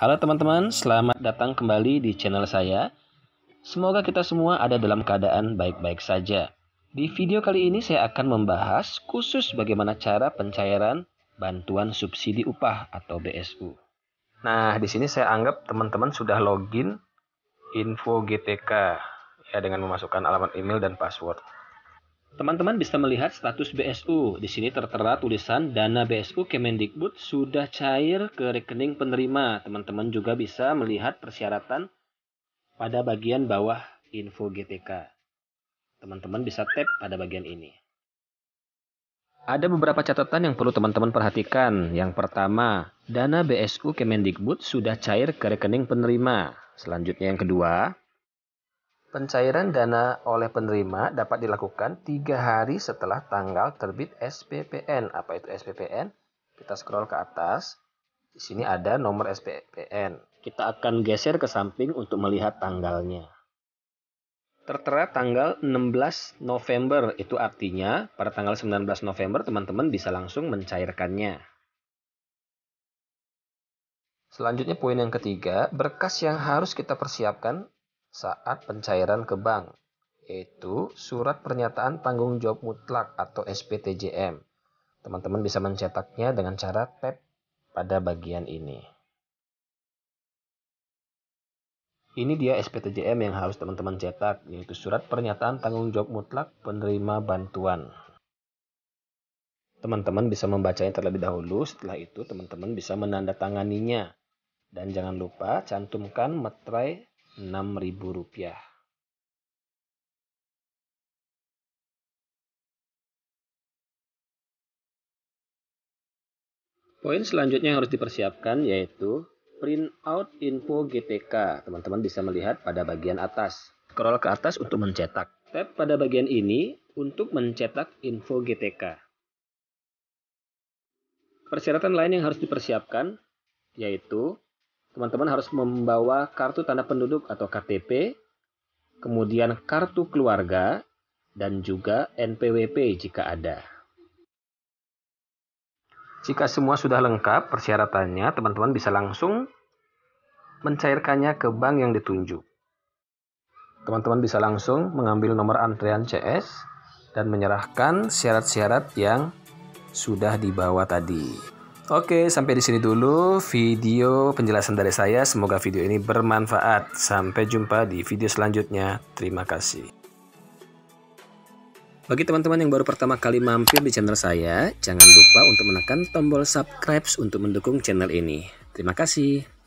Halo teman-teman, selamat datang kembali di channel saya. Semoga kita semua ada dalam keadaan baik-baik saja. Di video kali ini saya akan membahas khusus bagaimana cara pencairan bantuan subsidi upah atau BSU. Nah, di sini saya anggap teman-teman sudah login info GTK ya dengan memasukkan alamat email dan password. Teman-teman bisa melihat status BSU. Di sini tertera tulisan dana BSU Kemendikbud sudah cair ke rekening penerima. Teman-teman juga bisa melihat persyaratan pada bagian bawah info GTK. Teman-teman bisa tap pada bagian ini. Ada beberapa catatan yang perlu teman-teman perhatikan. Yang pertama, dana BSU Kemendikbud sudah cair ke rekening penerima. Selanjutnya yang kedua, Pencairan dana oleh penerima dapat dilakukan tiga hari setelah tanggal terbit SPPN. Apa itu SPPN? Kita scroll ke atas. Di sini ada nomor SPPN. Kita akan geser ke samping untuk melihat tanggalnya. Tertera tanggal 16 November, itu artinya pada tanggal 19 November teman-teman bisa langsung mencairkannya. Selanjutnya poin yang ketiga, berkas yang harus kita persiapkan saat pencairan ke bank, yaitu Surat Pernyataan Tanggung Jawab Mutlak atau SPTJM. Teman-teman bisa mencetaknya dengan cara tap pada bagian ini. Ini dia SPTJM yang harus teman-teman cetak, yaitu Surat Pernyataan Tanggung Jawab Mutlak Penerima Bantuan. Teman-teman bisa membacanya terlebih dahulu, setelah itu teman-teman bisa menandatanganinya. Dan jangan lupa cantumkan metrai. Rp6.000. Poin selanjutnya yang harus dipersiapkan yaitu print out info GTK. Teman-teman bisa melihat pada bagian atas. Scroll ke atas untuk mencetak. Tap pada bagian ini untuk mencetak info GTK. Persyaratan lain yang harus dipersiapkan yaitu teman-teman harus membawa kartu tanda penduduk atau KTP, kemudian kartu keluarga, dan juga NPWP jika ada. Jika semua sudah lengkap persyaratannya, teman-teman bisa langsung mencairkannya ke bank yang ditunjuk. Teman-teman bisa langsung mengambil nomor antrean CS dan menyerahkan syarat-syarat yang sudah dibawa tadi. Oke, sampai di sini dulu video penjelasan dari saya. Semoga video ini bermanfaat. Sampai jumpa di video selanjutnya. Terima kasih. Bagi teman-teman yang baru pertama kali mampir di channel saya, jangan lupa untuk menekan tombol subscribe untuk mendukung channel ini. Terima kasih.